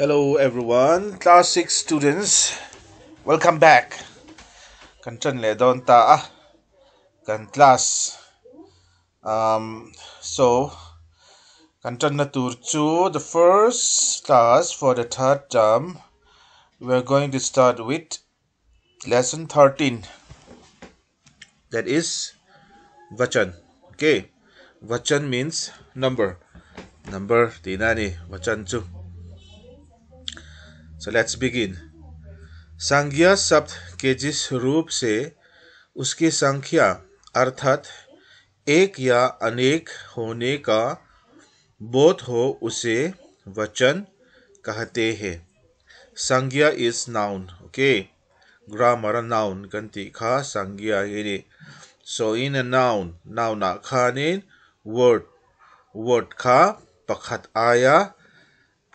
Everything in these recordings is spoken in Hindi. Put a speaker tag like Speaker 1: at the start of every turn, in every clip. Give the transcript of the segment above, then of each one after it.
Speaker 1: Hello everyone, class 6 students. Welcome back. Kanchan le don ta ah, kan class. Um so kanchan na turchu the first class for the third term. We are going to start with lesson 13. That is vachan. Okay. Vachan means number. Number dinani vachan chu. So let's begin. संज्ञा शब्द के जिस रूप से उसकी संख्या अर्थात एक या अनेक होने का बोध हो उसे वचन कहते हैं संज्ञा is noun okay grammar noun गंती खा संज्ञा ये सो इन नाउन नाउना खाने वर्ड वर्ड खा पखत आया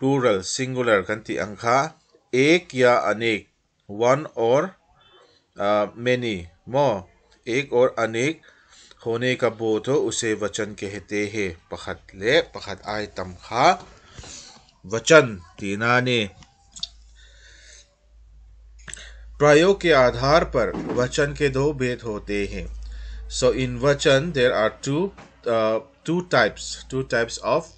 Speaker 1: प्लूरल सिंगुलर गंती अंखा एक या अनेक वन और मैनी मो एक और अनेक होने का बोध हो उसे वचन कहते हैं पखत ले पखत आय खा वचन तीना ने प्रयोग के आधार पर वचन के दो भेद होते हैं सो इन वचन there are two two types two types of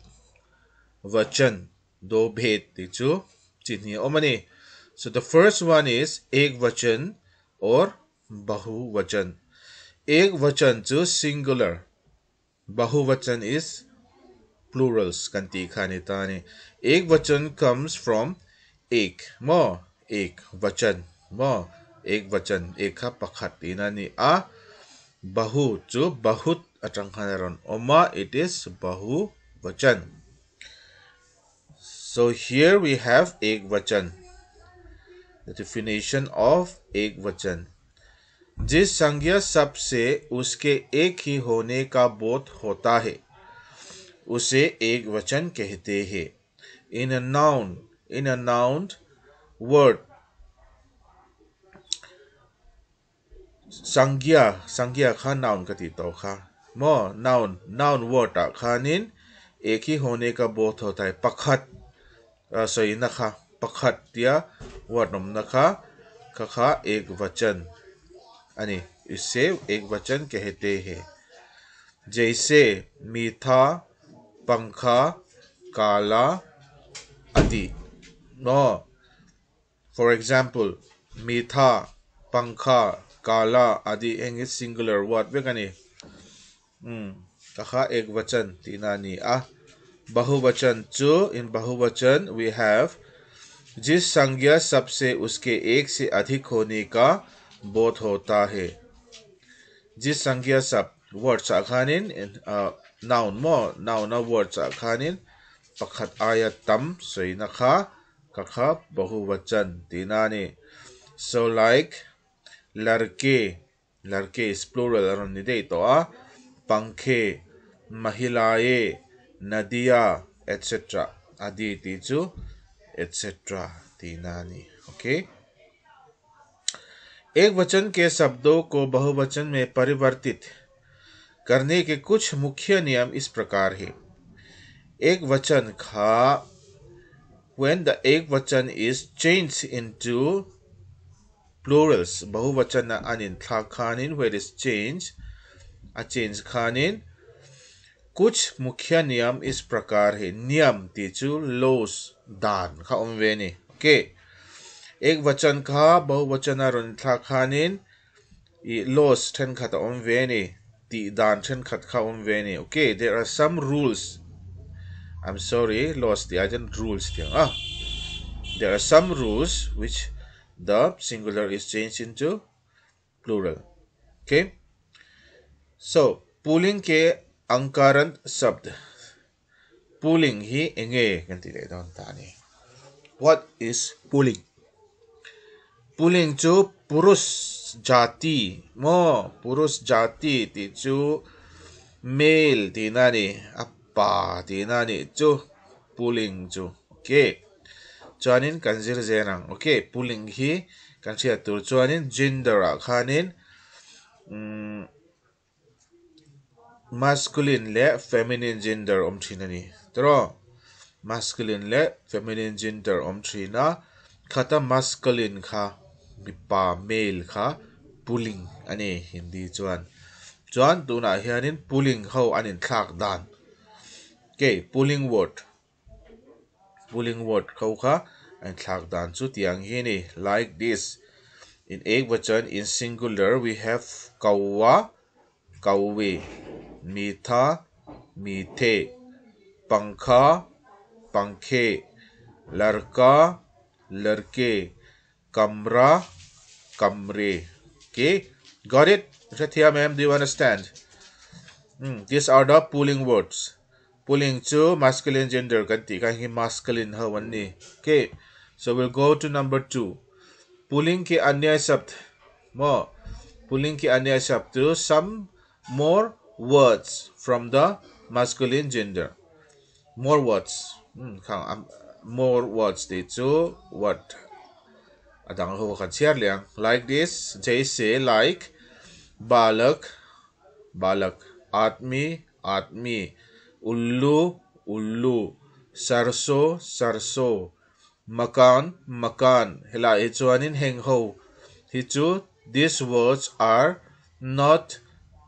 Speaker 1: वचन दो भेद जो चिन्ह मनी so the first one is एक वचन और बहुवचन एक वचन जो सिंगुलर बहुवचन इज प्लूरल्स कंती खाने ताने एक वचन कम्स फ्रॉम एक म एक वचन म एक वचन एक खा पखत इनानी आ बहु जो बहुत अचंग ओमा इट इज बहुवचन सो हियर वी हैव एक वचन डिफिनेशन ऑफ एक वचन जिस संज्ञा सबसे उसके एक ही होने का बोध होता है उसे एक वचन कहते हैं इन नाउन इन अ वर्ड संज्ञा संज्ञा खा नाउन कती तीता खा मो नाउन नाउन वर्ड खानिन एक ही होने का बोध होता है पखत सॉरी नखा पखत या वर्णम नखा खखा एक वचन अने इसे एक वचन कहते हैं जैसे मीठा पंखा काला आदि नो फॉर एग्जाम्पल मीठा पंखा काला आदि एंग सिंगुलर वर्ड वे कने कखा हम्म, एक वचन तीनानी आ बहुवचन चू इन बहुवचन वी हैव जिस संज्ञा सबसे उसके एक से अधिक होने का बोध होता है जिस संज्ञा सब वर्ड्स अखानिन नाउन मो नाउन वर्ड्स अखानिन पखत आयत तम सई नखा कखा बहुवचन तीना ने सो लाइक लड़के लड़के स्प्लोर निदे तो आ पंखे महिलाएं नदिया एट्सेट्रा आदि तीजू etc. तीनानी ओके okay? एक वचन के शब्दों को बहुवचन में परिवर्तित करने के कुछ मुख्य नियम इस प्रकार है एक वचन खा वेन द एक वचन चेंज इन टू प्लोरल्स बहुवचन अनिन था खानिन is is change a change खानिन कुछ मुख्य नियम इस प्रकार है नियम तीचू लोस दान खा उमवेनी ओके एक वचन खा बहुवचन अरुण था खानिन लोस थेन खत उमवेनी ती दान थेन खत खा उमवेनी okay there are some rules I am sorry लोस दी आई रूल्स थे ah there are some the हाँ। which the change into into okay so पुलिंग के अंकारंत शब्द pulling hi enge kan tidak don ta ni what is pulling pulling tu purus jati mo purus jati ti tu male ti na ni apa ti na ni tu pulling tu okay chanin kanzir zerang okay pulling hi kan sia tur chanin gender khanin mm, masculine le feminine gender om thinani ตรอ masculine และ feminine gender อมทรีนะข้าตา masculine ค่ะมีป่า male ค่ะ pulling อันนี้ฮินดีจวนจวนตัวน่ะเฮียนิน pulling เขาอันนี้ทักดานเก pulling word pulling word เขาค่ะอันทักดานสุดอย่างเฮียนี่ like this in egg version in singular we have kawa kawe mitha mithe पंखा पंखे लड़का लड़के कमरा कमरे के गौरित रथिया ma'am do understand this are the पुलिंग वर्ड्स पुलिंग चु मास्कुलिन जेंडर कंती कहीं मास्कुलिन है वन्नी के so will go to number two पुलिंग के अन्य शब्द मो पुलिंग के अन्य शब्द some more words from the masculine gender more words. Hmm, kang um, more words di chu word adang ho kan chiar liang like this They say like balak balak atmi atmi ullu ullu sarso sarso makan makan hela hi chuanin heng ho hi these words are not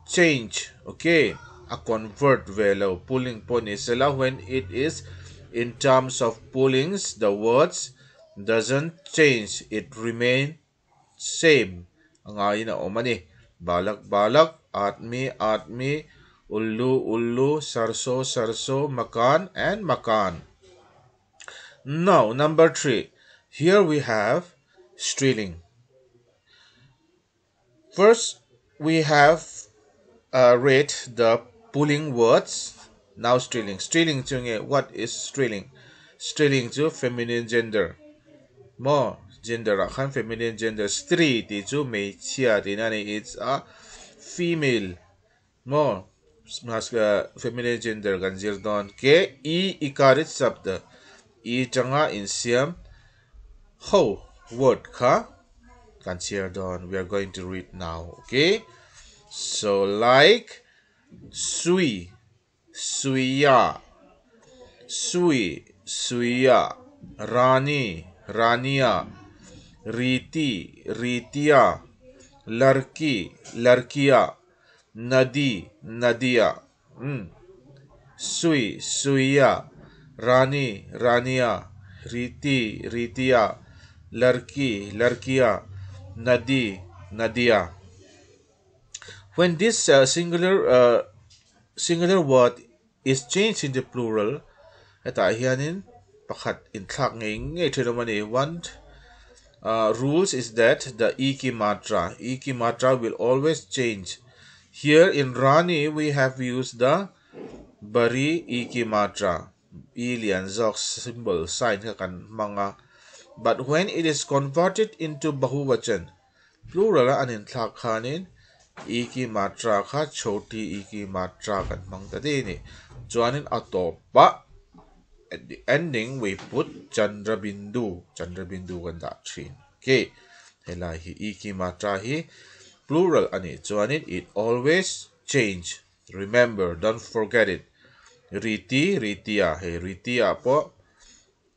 Speaker 1: change okay a convert velo pulling ponisela when it is in terms of pullings the words doesn't change it remain same ang ayin na omani oh, balak balak atmi atmi ullu ullu sarso sarso makan and makan now number 3 here we have streeling first we have uh, read the pulling words now strilling strilling 중에 what is strilling strilling to feminine gender More gender. gender한 feminine gender street 주 매치야 되나니 it's a female more masculine uh, feminine gender ganjir don ke e ikarit शब्द e changa insiam ho word ka consider don we are going to read now okay so like सुई सुइया सुई सुइया रानी रानिया रीति रीतिया लड़की लड़किया नदी नदिया सुई सुइया रानी रानिया रीति रीतिया लड़की लड़किया नदी नदिया When this uh, singular uh, singular word is changed into plural, eta hianin pakhat in thak nge nge mani one eh, uh, rules is that the iki matra matra will always change. Here in Rani we have used the bari iki matra alien zog symbol sign kan mga but when it is converted into bahuvachan plural anin thak khanin e ki matra kha choti e ki matra kan mang ta de ni chuanin atopa at the ending we put chandra bindu chandra bindu kan da thin ke hela hi e ki matra hi plural ani chuanin it always change remember don't forget it riti ritia he ritia po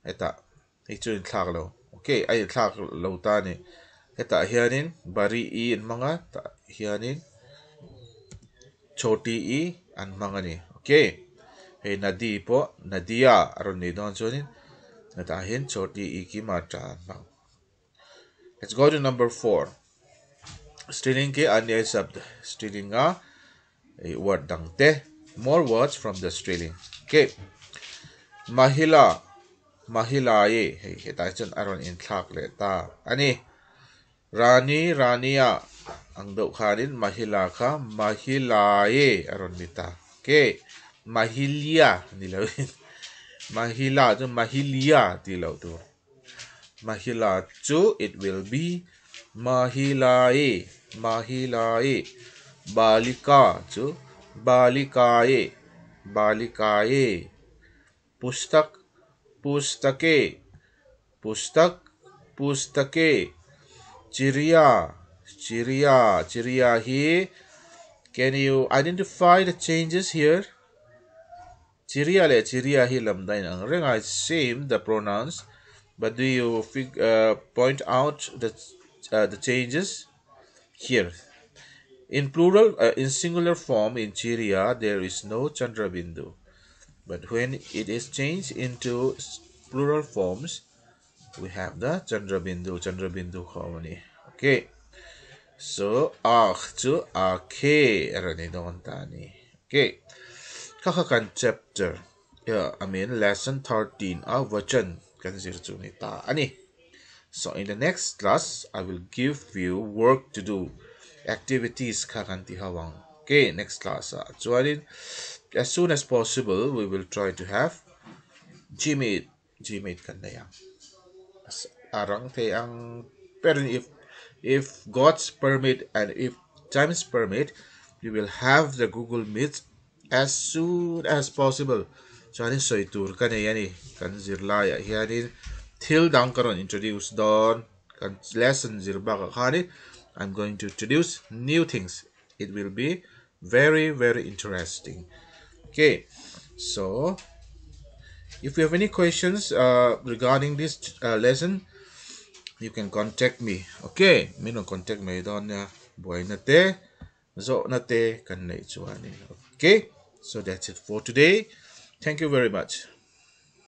Speaker 1: eta ichu thlak lo okay ai thlak lo ta ni eta hianin bari i an manga ta hianin choti i an manga ni okay he nadi po nadia aron ni don chunin natahin choti i ki mata mang let's go to number 4 stealing ke anya shabd stealing a word dangte more words from the stealing okay mahila mahila ye he ta chun aron in thak le ta ani रानी रानिया अंगदौ खारिन महिला खा महिलाए अरोनिता के महिलिया निलो महिला जो महिलिया दिलो तो महिला जो इट will be महिलाए महिलाए बालिका जो बालिकाए बालिकाए पुस्तक पुस्तके पुस्तक पुस्तके Chiria, Chiria, chiria. Here, Can you identify the changes here? Chiria le Chiriahi lamdain ang I same the pronouns, but do you fig, uh, point out the uh, the changes here? In plural, uh, in singular form, in Chiria, there is no Chandra Bindu. But when it is changed into plural forms, we have the chandra bindu, Chandrabindu, Chandrabindu harmony. Okay. So, ah to ake ranidantani. Okay. Kakakan chapter. Yeah, I mean lesson 13 of Vachan Kanzirtunita. Ani. So in the next class, I will give you work to do. Activities kakanti hawang. Okay, next class. So I did, as soon as possible, we will try to have Gmail. Gmail kandayang around thì ang if if God's permit and if time's permit you will have the Google Meet as soon as possible cho nên soi tour cái yani, này cần zir Yani, till down karon introduce don lesson zir ba I'm going to introduce new things it will be very very interesting okay so if you have any questions uh, regarding this uh, lesson, you can contact me. Okay, mino contact me don ya boy nate zo nate kan Okay, so that's it for today. Thank you very much.